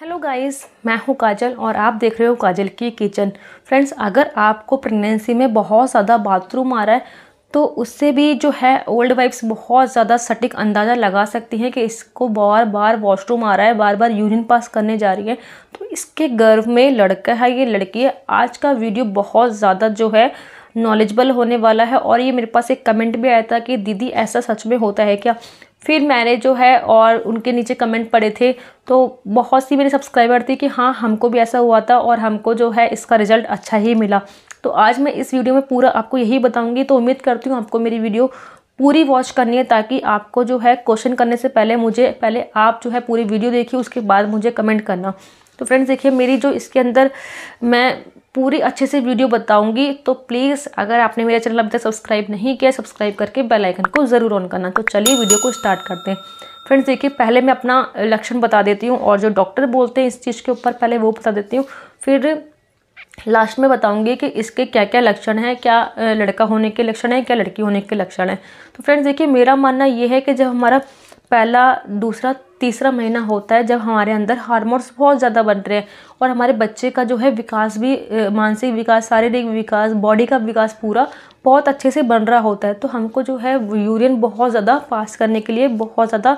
hello guys मैं हूँ काजल और आप देख रहे हो काजल की किचन फ्रेंड्स अगर आपको प्रेगनेंसी में बहुत ज़्यादा बाथरूम आ रहा है तो उससे भी जो है ओल्ड वाइफ्स बहुत ज़्यादा सटीक अंदाज़ा लगा सकती हैं कि इसको बार बार वॉशरूम आ रहा है बार बार यूरिन पास करने जा रही है तो इसके गर्व में लड़का है ये लड़की है आज का वीडियो बहुत ज़्यादा जो है नॉलेजबल होने वाला है और ये मेरे पास एक कमेंट भी आया था कि दीदी ऐसा सच में होता है क्या फिर मैंने जो है और उनके नीचे कमेंट पड़े थे तो बहुत सी मेरे सब्सक्राइबर थे कि हाँ हमको भी ऐसा हुआ था और हमको जो है इसका रिज़ल्ट अच्छा ही मिला तो आज मैं इस वीडियो में पूरा आपको यही बताऊंगी तो उम्मीद करती हूँ आपको मेरी वीडियो पूरी वॉच करनी है ताकि आपको जो है क्वेश्चन करने से पहले मुझे पहले आप जो है पूरी वीडियो देखिए उसके बाद मुझे कमेंट करना तो फ्रेंड्स देखिए मेरी जो इसके अंदर मैं पूरी अच्छे से वीडियो बताऊंगी तो प्लीज़ अगर आपने मेरा चैनल अभी तक सब्सक्राइब नहीं किया सब्सक्राइब करके बेल आइकन को ज़रूर ऑन करना तो चलिए वीडियो को स्टार्ट करते हैं फ्रेंड्स देखिए पहले मैं अपना लक्षण बता देती हूँ और जो डॉक्टर बोलते हैं इस चीज़ के ऊपर पहले वो बता देती हूँ फिर लास्ट में बताऊंगी कि इसके क्या क्या लक्षण हैं क्या लड़का होने के लक्षण हैं क्या लड़की होने के लक्षण हैं तो फ्रेंड्स देखिए मेरा मानना ये है कि जब हमारा पहला दूसरा तीसरा महीना होता है जब हमारे अंदर हार्मोन्स बहुत ज़्यादा बन रहे हैं और हमारे बच्चे का जो है विकास भी मानसिक विकास शारीरिक विकास बॉडी का विकास पूरा बहुत अच्छे से बन रहा होता है तो हमको जो है यूरिन बहुत ज़्यादा पास करने के लिए बहुत ज़्यादा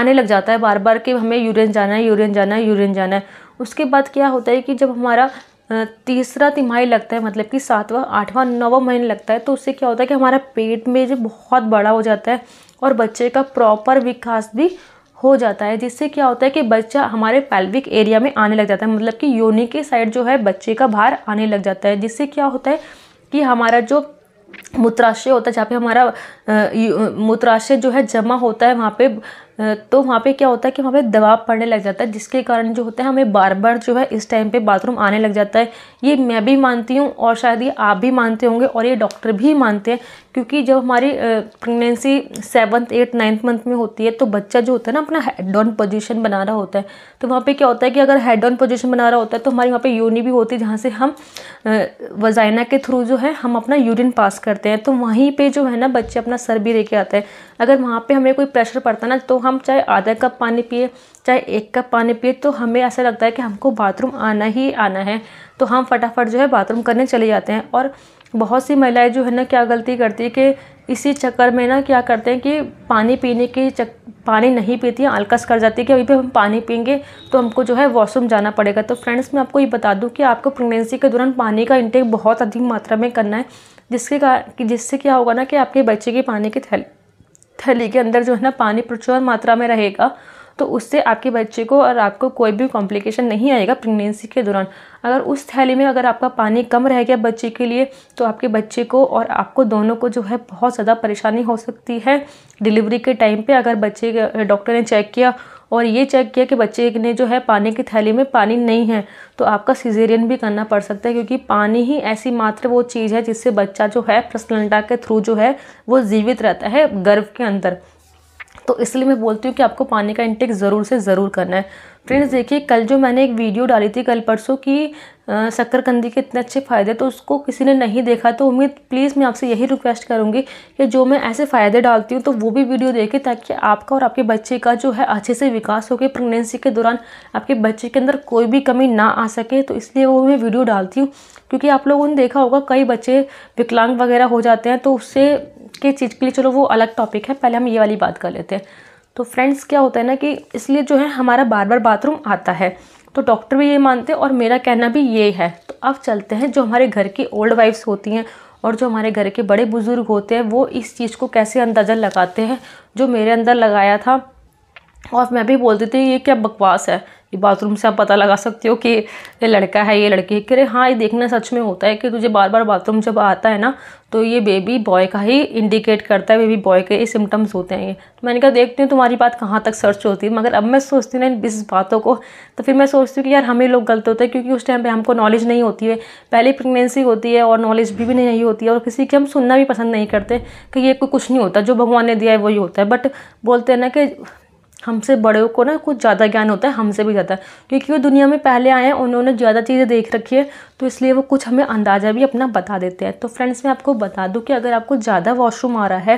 आने लग जाता है बार बार कि हमें यूरिन जाना है यूरिन जाना है यूरिन जाना है उसके बाद क्या होता है कि जब हमारा तीसरा तिमाही लगता है मतलब कि सातवां आठवां नवा महीने लगता है तो उससे क्या होता है कि हमारा पेट में जो बहुत बड़ा हो जाता है और बच्चे का प्रॉपर विकास भी हो जाता है जिससे क्या होता है कि बच्चा हमारे पैल्विक एरिया में आने लग जाता है मतलब कि योनि के साइड जो है बच्चे का बाहर आने लग जाता है जिससे क्या होता है कि हमारा जो मूत्राशय होता है जहाँ पे हमारा मूत्राशय जो है जमा होता है वहाँ पे तो वहाँ पे क्या होता है कि वहाँ पे दबाव पड़ने लग जाता है जिसके कारण जो होता है हमें बार बार जो है इस टाइम पे बाथरूम आने लग जाता है ये मैं भी मानती हूँ और शायद ये आप भी मानते होंगे और ये डॉक्टर भी मानते हैं क्योंकि जब हमारी pregnancy seventh eighth ninth month में होती है तो बच्चा जो होता है ना अपना हेड ऑन पोजिशन बना रहा होता है तो वहाँ पर क्या होता है कि अगर हेड ऑन पोजिशन बना रहा होता है तो हमारी वहाँ पर यूनि भी होती है जहाँ से हम वजाइना के थ्रू जो है हम अपना यूरिन पास करते हैं तो वहीं पर जो है ना बच्चे अपना सर भी लेके आते हैं अगर वहाँ पर हमें कोई प्रेशर पड़ता है ना तो हम चाहे आधा कप पानी पिए चाहे एक कप पानी पिए तो हमें ऐसा लगता है कि हमको बाथरूम आना ही आना है तो हम फटाफट जो है बाथरूम करने चले जाते हैं और बहुत सी महिलाएं जो है ना क्या गलती करती है कि इसी चक्कर में ना क्या करते हैं कि पानी पीने की चक पानी नहीं पीती हैं आलकस कर जाती है कि अभी भी हम पानी पियेंगे तो हमको जो है वॉशरूम जाना पड़ेगा तो फ्रेंड्स मैं आपको ये बता दूं कि आपको प्रेगनेंसी के दौरान पानी का इंटेक बहुत अधिक मात्रा में करना है जिसके कारण जिससे क्या होगा ना कि आपके बच्चे की पानी की थैली थैली के अंदर जो है ना पानी प्रचुर मात्रा में रहेगा तो उससे आपके बच्चे को और आपको कोई भी कॉम्प्लिकेशन नहीं आएगा प्रेगनेंसी के दौरान अगर उस थैली में अगर आपका पानी कम रह गया बच्चे के लिए तो आपके बच्चे को और आपको दोनों को जो है बहुत ज़्यादा परेशानी हो सकती है डिलीवरी के टाइम पे अगर बच्चे डॉक्टर ने चेक किया और ये चेक किया कि बच्चे ने जो है पानी की थैली में पानी नहीं है तो आपका सीजेरियन भी करना पड़ सकता है क्योंकि पानी ही ऐसी मात्र वो चीज़ है जिससे बच्चा जो है प्रसलंडा के थ्रू जो है वो जीवित रहता है गर्भ के अंदर तो इसलिए मैं बोलती हूँ कि आपको पानी का इंटेक ज़रूर से ज़रूर करना है फ्रेंड्स देखिए कल जो मैंने एक वीडियो डाली थी कल परसों की शक्करकंदी के इतने अच्छे फ़ायदे तो उसको किसी ने नहीं देखा तो उम्मीद प्लीज़ मैं आपसे यही रिक्वेस्ट करूँगी कि जो मैं ऐसे फ़ायदे डालती हूँ तो वो भी वीडियो देखें ताकि आपका और आपके बच्चे का जो है अच्छे से विकास हो के प्रेगनेंसी के दौरान आपके बच्चे के अंदर कोई भी कमी ना आ सके तो इसलिए वो मैं वीडियो डालती हूँ क्योंकि आप लोगों ने देखा होगा कई बच्चे विकलांग वगैरह हो जाते हैं तो उससे के चीज़ के लिए चलो वो अलग टॉपिक है पहले हम ये वाली बात कर लेते हैं तो फ्रेंड्स क्या होता है ना कि इसलिए जो है हमारा बार बार बाथरूम आता है तो डॉक्टर भी ये मानते हैं और मेरा कहना भी ये है तो अब चलते हैं जो हमारे घर की ओल्ड वाइफ्स होती हैं और जो हमारे घर के बड़े बुज़ुर्ग होते हैं वो इस चीज़ को कैसे अंदाज़ा लगाते हैं जो मेरे अंदर लगाया था और मैं भी बोलती थी ये क्या बकवास है ये बाथरूम से आप पता लगा सकते हो कि ये लड़का है ये लड़की है कह रहे हाँ ये देखना सच में होता है कि तुझे बार बार बाथरूम जब आता है ना तो ये बेबी बॉय का ही इंडिकेट करता है बेबी बॉय के ये सिम्टम्स होते हैं ये तो मैंने कहा देखती हूँ तुम्हारी बात कहाँ तक सर्च होती है मगर अब मैं सोचती हूँ ना इन बातों को तो फिर मैं सोचती हूँ कि यार हमें लोग गलत होते हैं क्योंकि उस टाइम पर हमको नॉलेज नहीं होती है पहले प्रेगनेंसी होती है और नॉलेज भी, नहीं होती है और किसी की हम सुनना भी पसंद नहीं करते कि ये कोई कुछ नहीं होता जो भगवान ने दिया है वही होता है बट बोलते हैं ना कि हमसे बड़ों को ना कुछ ज़्यादा ज्ञान होता है हमसे भी ज़्यादा क्योंकि वो दुनिया में पहले आए हैं उन्होंने ज़्यादा चीज़ें देख रखी है तो इसलिए वो कुछ हमें अंदाज़ा भी अपना बता देते हैं तो फ्रेंड्स मैं आपको बता दूँ कि अगर आपको ज़्यादा वॉशरूम आ रहा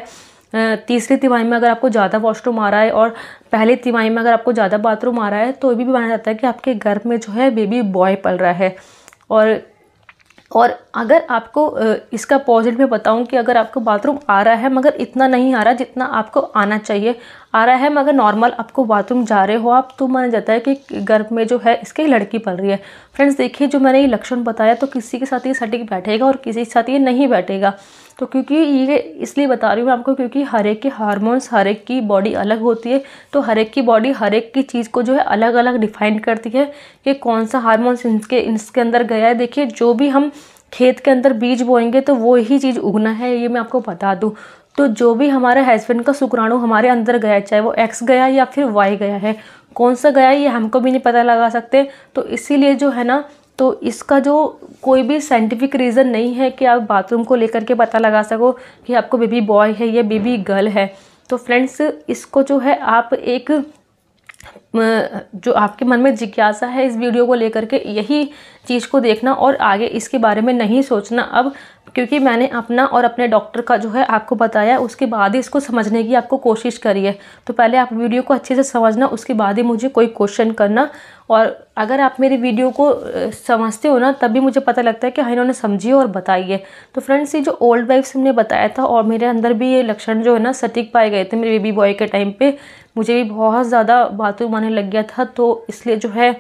है तीसरी तिमाही में अगर आपको ज़्यादा वॉशरूम आ रहा है और पहली तिमाही में अगर आपको ज़्यादा बाथरूम आ रहा है तो ये भी माना जाता है कि आपके घर में जो है बेबी बॉय पल रहा है और और अगर आपको इसका पॉजिट में बताऊं कि अगर आपको बाथरूम आ रहा है मगर इतना नहीं आ रहा जितना आपको आना चाहिए आ रहा है मगर नॉर्मल आपको बाथरूम जा रहे हो आप तो माना जाता है कि गर्भ में जो है इसके लड़की पल रही है फ्रेंड्स देखिए जो मैंने ये लक्षण बताया तो किसी के साथ ये सटीक बैठेगा और किसी के साथ ये नहीं बैठेगा तो क्योंकि ये इसलिए बता रही हूँ मैं आपको क्योंकि हर एक के हार्मोन्स हर एक की बॉडी अलग होती है तो हर एक की बॉडी हर एक की चीज़ को जो है अलग अलग डिफाइन करती है कि कौन सा हारमोन्स इनके इसके अंदर गया है देखिए जो भी हम खेत के अंदर बीज बोएंगे तो वो ही चीज़ उगना है ये मैं आपको बता दूँ तो जो भी हमारे हस्बैंड का शुक्राणु हमारे अंदर गया है चाहे वो एक्स गया या फिर वाई गया है कौन सा गया ये हमको भी नहीं पता लगा सकते तो इसीलिए जो है ना तो इसका जो कोई भी साइंटिफिक रीज़न नहीं है कि आप बाथरूम को लेकर के पता लगा सको कि आपको बेबी बॉय है या बेबी गर्ल है तो फ्रेंड्स इसको जो है आप एक जो आपके मन में जिज्ञासा है इस वीडियो को लेकर के यही चीज़ को देखना और आगे इसके बारे में नहीं सोचना अब क्योंकि मैंने अपना और अपने डॉक्टर का जो है आपको बताया उसके बाद ही इसको समझने की आपको कोशिश करी है तो पहले आप वीडियो को अच्छे से समझना उसके बाद ही मुझे कोई क्वेश्चन करना और अगर आप मेरी वीडियो को समझते हो ना तभी मुझे पता लगता है कि हाँ इन्होंने समझी और बताई है तो फ्रेंड्स ये जो ओल्ड वाइफ्स हमने बताया था और मेरे अंदर भी ये लक्षण जो है ना सटीक पाए गए थे मेरे बेबी बॉय के टाइम पर मुझे भी बहुत ज़्यादा बातों आने लग गया था तो इसलिए जो है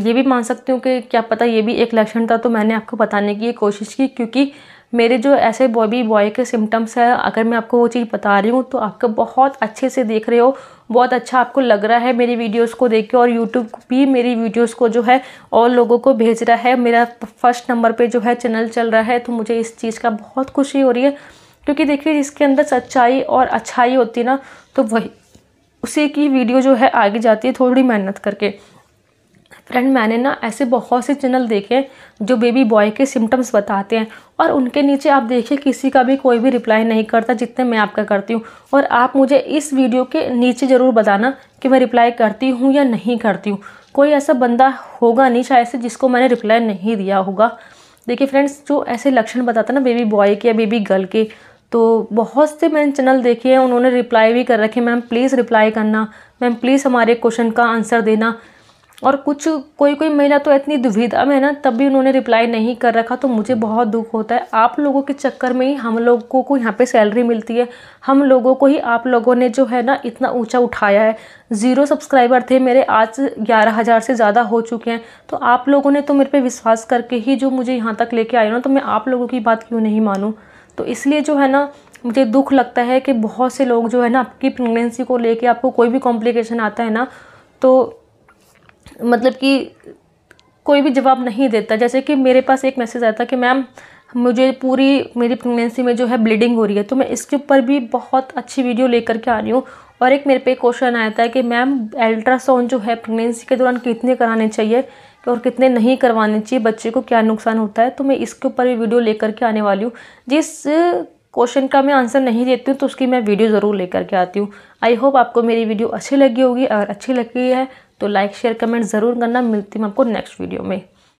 ये भी मान सकती हूँ कि क्या पता ये भी एक लक्षण था तो मैंने आपको बताने की कोशिश की क्योंकि मेरे जो ऐसे बॉबी बॉय के सिम्टम्स हैं अगर मैं आपको वो चीज़ बता रही हूँ तो आपको बहुत अच्छे से देख रहे हो बहुत अच्छा आपको लग रहा है मेरी वीडियोस को देख के और यूट्यूब भी मेरी वीडियोस को जो है और लोगों को भेज रहा है मेरा फर्स्ट नंबर पे जो है चैनल चल रहा है तो मुझे इस चीज़ का बहुत खुशी हो रही है क्योंकि देखिए इसके अंदर सच्चाई और अच्छाई होती ना तो वही उसी की वीडियो जो है आगे जाती है थोड़ी मेहनत करके फ्रेंड मैंने ना ऐसे बहुत से चैनल देखे जो बेबी बॉय के सिम्टम्स बताते हैं और उनके नीचे आप देखिए किसी का भी कोई भी रिप्लाई नहीं करता जितने मैं आपका करती हूँ और आप मुझे इस वीडियो के नीचे ज़रूर बताना कि मैं रिप्लाई करती हूँ या नहीं करती हूँ कोई ऐसा बंदा होगा नहीं शायद से जिसको मैंने रिप्लाई नहीं दिया होगा देखिए फ्रेंड्स जो ऐसे लक्षण बताते ना बेबी बॉय के या बेबी गर्ल के तो बहुत से मैंने चैनल देखे हैं उन्होंने रिप्लाई भी कर रखे मैम प्लीज़ रिप्लाई करना मैम प्लीज़ हमारे क्वेश्चन का आंसर देना और कुछ कोई कोई महिला तो इतनी दुविधा में है ना तब भी उन्होंने रिप्लाई नहीं कर रखा तो मुझे बहुत दुख होता है आप लोगों के चक्कर में ही हम लोगों को यहाँ पे सैलरी मिलती है हम लोगों को ही आप लोगों ने जो है ना इतना ऊंचा उठाया है ज़ीरो सब्सक्राइबर थे मेरे आज ग्यारह हज़ार से ज़्यादा हो चुके हैं तो आप लोगों ने तो मेरे पर विश्वास करके ही जो मुझे यहाँ तक लेके आए ना तो मैं आप लोगों की बात क्यों नहीं मानूँ तो इसलिए जो है ना मुझे दुख लगता है कि बहुत से लोग जो है ना आपकी प्रेगनेंसी को लेके आपको कोई भी कॉम्प्लिकेशन आता है ना तो मतलब कि कोई भी जवाब नहीं देता जैसे कि मेरे पास एक मैसेज आया था कि मैम मुझे पूरी मेरी प्रेगनेंसी में जो है ब्लीडिंग हो रही है तो मैं इसके ऊपर भी बहुत अच्छी वीडियो लेकर के आ रही हूँ और एक मेरे पे क्वेश्चन आया था कि मैम अल्ट्रासाउंड जो है प्रेगनेंसी के दौरान कितने कराने चाहिए और कितने नहीं करवाने चाहिए बच्चे को क्या नुकसान होता है तो मैं इसके ऊपर भी वीडियो लेकर के आने वाली हूँ जिस क्वेश्चन का मैं आंसर नहीं देती हूँ तो उसकी मैं वीडियो ज़रूर लेकर के आती हूँ आई होप आपको मेरी वीडियो अच्छी लगी होगी अगर अच्छी लगी है तो लाइक शेयर कमेंट ज़रूर करना मिलती हूँ आपको नेक्स्ट वीडियो में